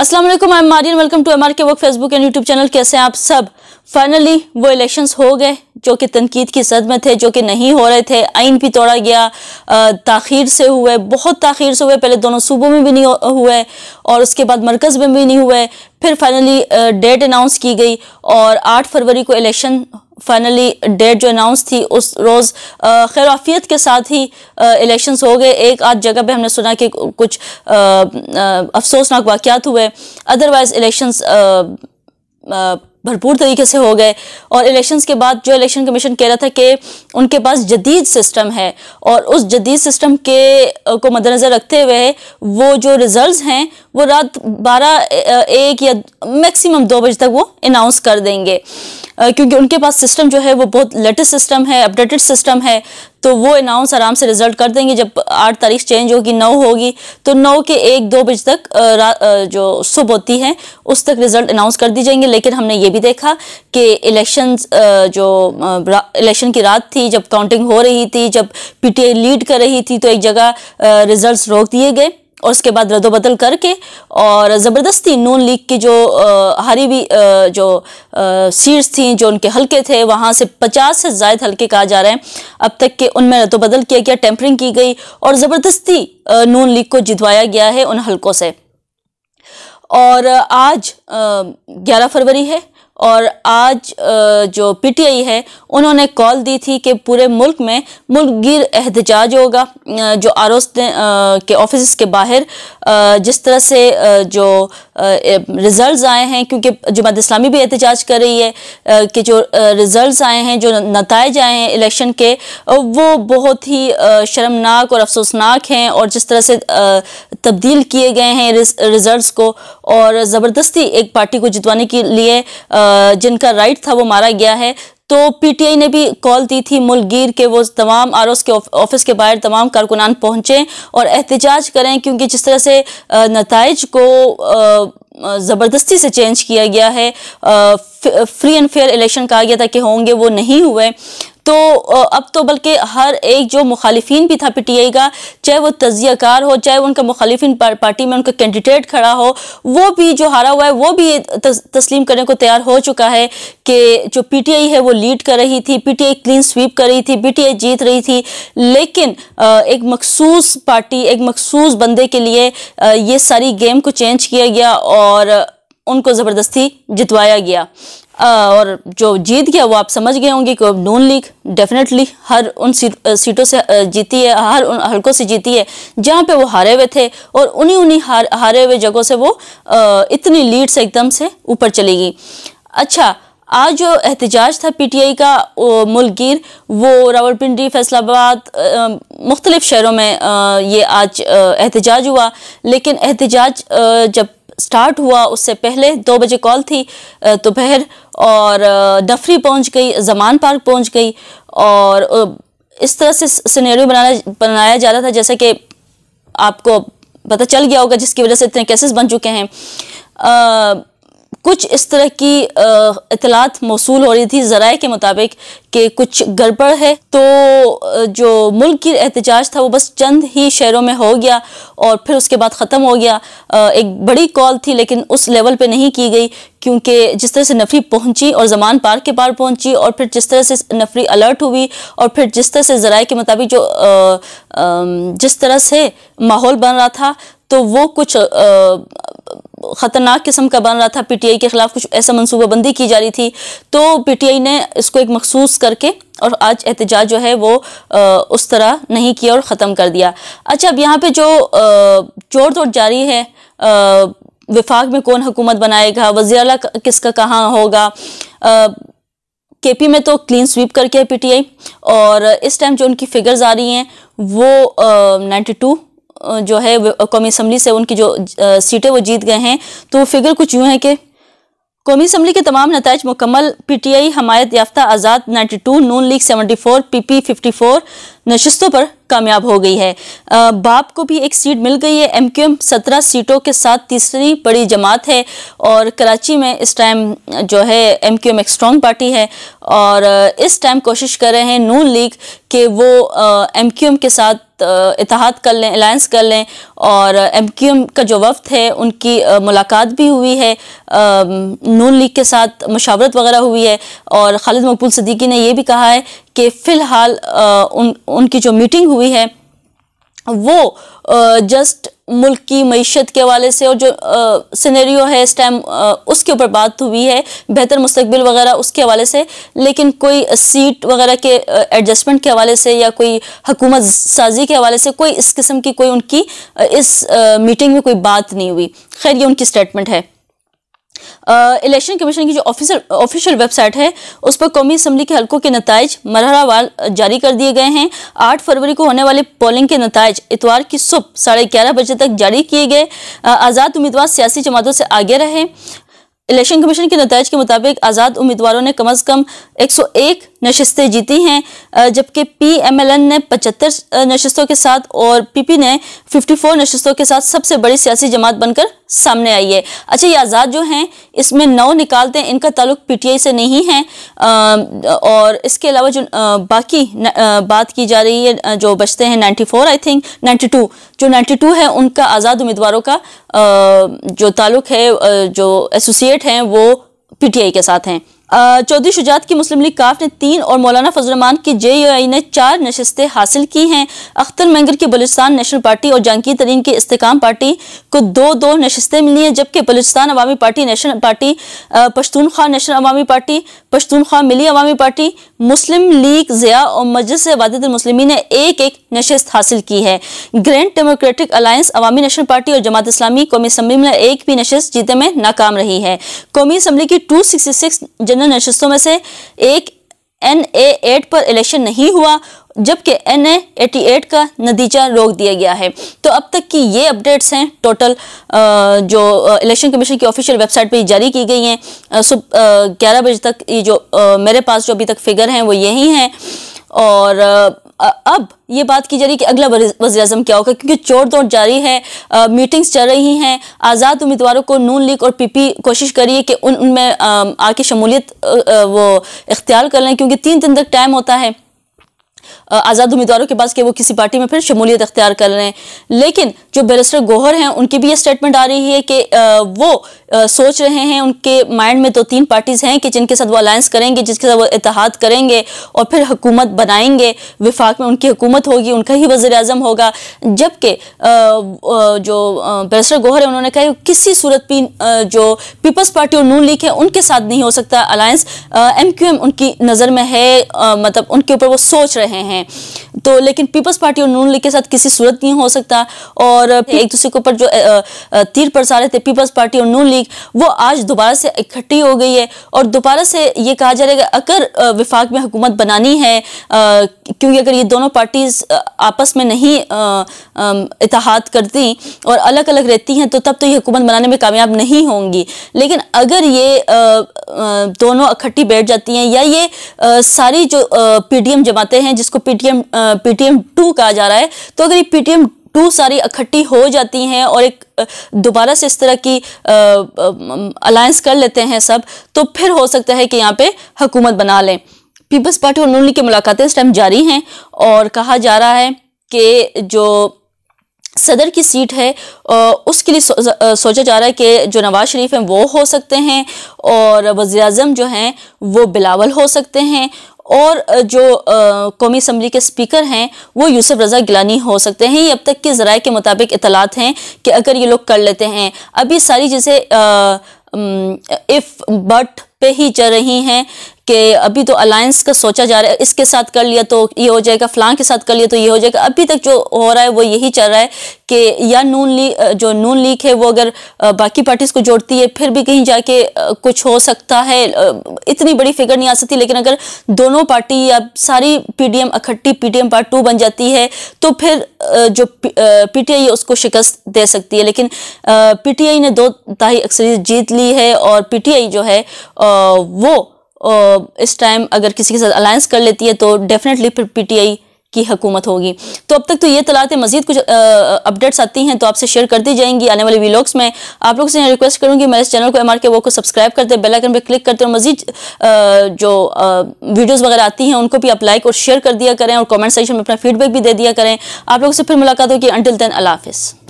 Aslam I am Marian welcome to M R K work Facebook and YouTube channel कैसे हैं आप सब finally वो इलेक्शंस हो गए जो कि तनकीद की सद में थे जो कि नहीं हो रहे थे आइन भी तोड़ा गया तखीर से हुए बहुत तखिर से हुए पहले दोनों सूबों में भी नहीं हुए और उसके बाद मरकज़ में भी नहीं हुए फिर फाइनली डेट अनाउंस की गई और आठ फरवरी को इलेक्शन फाइनली डेट जो अनाउंस थी उस रोज़ खैराफियत के साथ ही इलेक्शंस हो गए एक आध जगह पे हमने सुना कि कुछ अफसोसनाक वाक़ात हुए अदरवाइज़ इलेक्शंस भरपूर तरीके से हो गए और इलेक्शंस के बाद जो इलेक्शन कमीशन कह रहा था कि उनके पास जदीद सिस्टम है और उस जदीद सिस्टम के को मद्देनज़र रखते हुए वो जो रिज़ल्ट हैं वो रात बारह एक या मैक्सिमम दो बजे तक वो अनाउंस कर देंगे क्योंकि उनके पास सिस्टम जो है वो बहुत लेटेस्ट सिस्टम है अपडेटेड सिस्टम है तो वो अनाउंस आराम से रिजल्ट कर देंगे जब आठ तारीख चेंज होगी नौ होगी तो नौ के एक दो बजे तक जो सुबह होती है उस तक रिजल्ट अनाउंस कर दी जाएंगे लेकिन हमने ये भी देखा कि इलेक्शन जो इलेक्शन की रात थी जब काउंटिंग हो रही थी जब पीटीआई लीड कर रही थी तो एक जगह रिजल्ट्स रोक दिए गए और उसके बाद रद्दबदल करके और ज़बरदस्ती नून लीग की जो हरी भी जो सीट्स थी जो उनके हल्के थे वहाँ से पचास से ज़ायद हल्के कहा जा रहे हैं अब तक के उनमें रद्दबदल किया गया टेम्परिंग की गई और ज़बरदस्ती नून लीग को जितवाया गया है उन हल्कों से और आज ग्यारह फरवरी है और आज जो पीटीआई है उन्होंने कॉल दी थी कि पूरे मुल्क में मुल्क गिर एहतजाज होगा जो आर के ऑफिस के बाहर जिस तरह से जो रिज़ल्ट आए हैं क्योंकि जमात इस्लामी भी एहतजाज कर रही है कि जो रिज़ल्ट आए हैं जो नतज आए हैं इलेक्शन के वो बहुत ही शर्मनाक और अफसोसनाक हैं और जिस तरह से तब्दील किए गए हैं रिज़ल्ट को और ज़बरदस्ती एक पार्टी को जितवाने के लिए जिनका राइट था वो मारा गया है तो पीटीआई ने भी कॉल दी थी मुलगीर के वो तमाम आर के ऑफिस के बाहर तमाम कारकुनान पहुंचे और एहतजाज करें क्योंकि जिस तरह से नतज को ज़बरदस्ती से चेंज किया गया है फ्री एंड फेयर इलेक्शन कहा गया था कि होंगे वो नहीं हुए तो अब तो बल्कि हर एक जो मुखालिफिन भी था पीटीआई का चाहे वो तजियाकार हो चाहे उनका मुखालिफिन पार्टी में उनका कैंडिडेट खड़ा हो वो भी जो हारा हुआ है वो भी तस्लीम करने को तैयार हो चुका है कि जो पीटीआई है वो लीड कर रही थी पीटीआई क्लीन स्वीप कर रही थी पीटीआई जीत रही थी लेकिन एक मखसूस पार्टी एक मखसूस बंदे के लिए ये सारी गेम को चेंज किया गया और उनको ज़बरदस्ती जितवाया गया और जो जीत गया वो आप समझ गए होंगे कि नून लीग डेफिनेटली हर उन सीट, सीटों से जीती है हर उन हलकों से जीती है जहाँ पे वो हारे हुए थे और उन्हीं उन्हीं हार हारे हुए जगहों से वो इतनी लीड से एकदम से ऊपर चली गई अच्छा आज जो एहतजाज था पीटीआई का मुलगीर वो रावलपिंडी फैसलाबाद मुख्तलिफ़ शहरों में ये आज एहतजाज हुआ लेकिन एहतजाज जब स्टार्ट हुआ उससे पहले दो बजे कॉल थी दोपहर और डफरी पहुंच गई जमान पार्क पहुंच गई और इस तरह से सिनेरियो बनाना बनाया जा रहा था जैसे कि आपको पता चल गया होगा जिसकी वजह से इतने केसेस बन चुके हैं कुछ इस तरह की इतलात मौसू हो रही थी ज़राए के मुताबिक कि कुछ गड़बड़ है तो जो मुल्क की एहतजाज था वो बस चंद ही शहरों में हो गया और फिर उसके बाद ख़त्म हो गया एक बड़ी कॉल थी लेकिन उस लेवल पे नहीं की गई क्योंकि जिस तरह से नफरी पहुंची और जमान पार्क के पार पहुंची और फिर जिस तरह से नफरी अलर्ट हुई और फिर जिस तरह से ज़राए के मुताबिक जो जिस तरह से माहौल बन रहा था तो वो कुछ ख़तरनाक किस्म का बन रहा था पीटीआई के ख़िलाफ़ कुछ ऐसा मनसूबाबंदी की जा रही थी तो पीटीआई ने इसको एक मखसूस करके और आज एहतजाज जो है वो आ, उस तरह नहीं किया और ख़त्म कर दिया अच्छा अब यहाँ पे जो जोड़ तोड़ जारी है आ, विफाक में कौन हुकूमत बनाएगा वजी अला किसका कहाँ होगा आ, के पी में तो क्लीन स्वीप करके है पी टी आई और इस टाइम जो उनकी फ़िगर्स आ रही हैं वो नाइन्टी टू जो है कौमी असम्बली से उनकी जो सीटें वो जीत गए हैं तो फिगर कुछ यूँ है कि कौमी असम्बली के तमाम नतज मुकम्मल पी टी आई हमायत याफ्ता आज़ाद नाइन्टी टू नून league seventy four P P fifty four नशस्तों पर कामयाब हो गई है बाप को भी एक सीट मिल गई है एम क्यू एम सत्रह सीटों के साथ तीसरी बड़ी जमात है और कराची में इस टाइम जो है एम क्यू एम एक स्ट्रॉन्ग पार्टी है और इस टाइम कोशिश कर रहे हैं नून लीग कि वो एम क्यू एम के साथ इतिहाद कर लें अलायंस कर लें और एम क्यू एम का जो वफ्त है उनकी मुलाकात भी हुई है नून लीग के साथ मशावरत वगैरह हुई है और खालिद मकबूल सदीकी ने यह भी कहा है कि फ़िलहाल उन उनकी जो मीटिंग हुई है वो जस्ट मुल्क की मीशत के हवाले से और जो सिनेरियो है इस टाइम उसके ऊपर बात हुई है बेहतर मुस्तबिल वगैरह उसके हवाले से लेकिन कोई सीट वगैरह के एडजस्टमेंट के हवाले से या कोई हकूमत साजी के हवाले से कोई इस किस्म की कोई उनकी इस मीटिंग में कोई बात नहीं हुई खैर ये उनकी स्टेटमेंट है इलेक्शन कमीशन की जो ऑफिसर ऑफिशियल वेबसाइट है उस पर कौमी असम्बली के हलकों के नतज वाल जारी कर दिए गए हैं आठ फरवरी को होने वाले पोलिंग के नतज इतवार की सुबह साढ़े ग्यारह बजे तक जारी किए गए आज़ाद उम्मीदवार सियासी जमातों से आगे रहे इलेक्शन कमीशन के नतज के मुताबिक आज़ाद उम्मीदवारों ने कम अज़ कम एक सौ एक नशस्तें जीती हैं जबकि पी एम एल एन ने पचहत्तर नशस्तों के साथ और पी पी ने फिफ्टी फोर नशस्तों के साथ सबसे बड़ी सियासी जमात बनकर सामने आई है अच्छा ये आज़ाद जो हैं इसमें नौ निकालते हैं इनका ताल्लुक पीटीआई से नहीं है और इसके अलावा जो बाकी बात की जा रही है जो बचते हैं 94 आई थिंक 92 जो 92 है उनका आज़ाद उम्मीदवारों का जो ताल्लुक है जो एसोसिएट हैं वो पीटीआई के साथ हैं चौधरी शुजात की मुस्लिम लीग काफ ने तीन और मौलाना फजलरमान की जे यू आई ने चार नशस्तें हासिल की हैं अख्तर मंगर की बलुस्तान नेशनल पार्टी और जानकी तरीन की इस्तेकाम पार्टी को दो दो नशस्तें मिली हैं जबकि Balochistan Awami party national party Pashtunkhwa national Awami party Pashtunkhwa Milli Awami party Muslim league Zia और मजलिस वादतमसलमी ने एक एक नशस्त हासिल की है grand democratic alliance Awami national party और जमात इस्लामी कौमी असम्बली में एक भी नशस्त जीते में नाकाम रही है कौमी असम्बली की two sixty six general general नशस्तों में से एक एन ए एट पर इलेक्शन नहीं हुआ जबकि एन ए एटी एट का नतीजा रोक दिया गया है तो अब तक की ये अपडेट्स हैं टोटल जो इलेक्शन कमीशन की ऑफिशियल वेबसाइट पे जारी की गई हैं सुबह ग्यारह बजे तक ये जो मेरे पास जो अभी तक फिगर हैं वो यही हैं और आ, अब ये बात की जा रही है कि अगला वजी अजम क्या होगा क्योंकि चोर दौड़ जारी है आ, मीटिंग्स चल रही हैं आज़ाद उम्मीदवारों को नून लीग और पीपी कोशिश करिए कि उन उनमें आके शमूलियत वो इख्तियार कर लें क्योंकि तीन दिन तक टाइम होता है आज़ाद उम्मीदवारों के पास कि वो किसी पार्टी में फिर शमूलियत अख्तियार कर रहे हैं लेकिन जो बैरिस्टर गोहर हैं उनकी भी ये स्टेटमेंट आ रही है कि वो सोच रहे हैं उनके माइंड में दो तो तीन पार्टीज़ हैं कि जिनके साथ वो अलायंस करेंगे जिसके साथ वो इतिहाद करेंगे और फिर हुकूमत बनाएंगे विफाक में उनकी हुकूमत होगी उनका ही वजीर अजम होगा जबकि जो बैरिस्टर गोहर है उन्होंने कहा किसी सूरत भी जो पीपल्स पार्टी और नून लीग है उनके साथ नहीं हो सकता अलायंस एम क्यू एम उनकी नज़र में है मतलब उनके ऊपर वो सोच रहे हैं रहे हैं तो लेकिन पीपल्स पार्टी और नून लीग के साथ किसी सूरत नहीं हो सकता और एक दूसरे के ऊपर जो तीर प्रसारित थे पीपल्स पार्टी और नून लीग वो आज दोबारा से इकट्ठी हो गई है और दोबारा से ये कहा जा रहा है कि अगर विफाक में हुकूमत बनानी है क्योंकि अगर ये दोनों पार्टीज आपस में नहीं इतिहाद करती और अलग अलग रहती हैं तो तब तो ये हुकूमत बनाने में कामयाब नहीं होंगी लेकिन अगर ये दोनों इकट्ठी बैठ जाती हैं या ये सारी जो पीटीएम जमाते हैं जिसको पीटीएम पीटीएम टू कहा जा रहा है तो अगर ये पीटीएम टू सारी इकट्ठी हो जाती हैं और एक दोबारा से इस तरह की अलायंस कर लेते हैं सब तो फिर हो सकता है कि यहाँ पे हुकूमत बना लें पीपल्स पार्टी और नून लीग की मुलाकातें इस टाइम जारी हैं और कहा जा रहा है कि जो सदर की सीट है उसके लिए सोचा जा रहा है कि जो नवाज शरीफ हैं वो हो सकते हैं और वज़ी अजम जो हैं वो बिलावल हो सकते हैं और जो कौमी असम्बली के स्पीकर हैं वो यूसुफ रज़ा गिलानी हो सकते हैं ये अब तक के ज़राए के मुताबिक इतलात हैं कि अगर ये लोग कर लेते हैं अभी सारी जैसे इफ़ बट पे ही चल रही हैं कि अभी तो अलायंस का सोचा जा रहा है इसके साथ कर लिया तो ये हो जाएगा फ्लां के साथ कर लिया तो ये हो जाएगा अभी तक जो हो रहा है वो यही चल रहा है कि या नून ली जो नून लीग है वो अगर बाकी पार्टीज को जोड़ती है फिर भी कहीं जाके कुछ हो सकता है इतनी बड़ी फिगर नहीं आ सकती लेकिन अगर दोनों पार्टी या सारी पी पीडीएम इकट्ठी पीडीएम पार्ट टू बन जाती है तो फिर जो पी पीटीआई है उसको शिकस्त दे सकती है लेकिन पीटीआई ने दो ताही अक्सर जीत ली है और पीटीआई जो है आ, वो इस टाइम अगर किसी के साथ अलायंस कर लेती है तो डेफिनेटली फिर पीटीआई की हकूमत होगी तो अब तक तो ये तलाते मजीद कुछ अपडेट्स आती हैं तो आपसे शेयर कर दी जाएंगी आने वाले वीलॉग्स में आप लोग से रिक्वेस्ट करूँगी मेरे चैनल को एम आर के वो को सब्सक्राइब करते बेल आइकन पर क्लिक करते और मजीद जो वीडियोस वगैरह आती हैं उनको भी आप लाइक और शेयर कर दिया करें और कमेंट सेक्शन में अपना फीडबैक भी दे दिया करें आप लोग से फिर मुलाकात होगी अंटिल दैन अल्लाह हाफिज़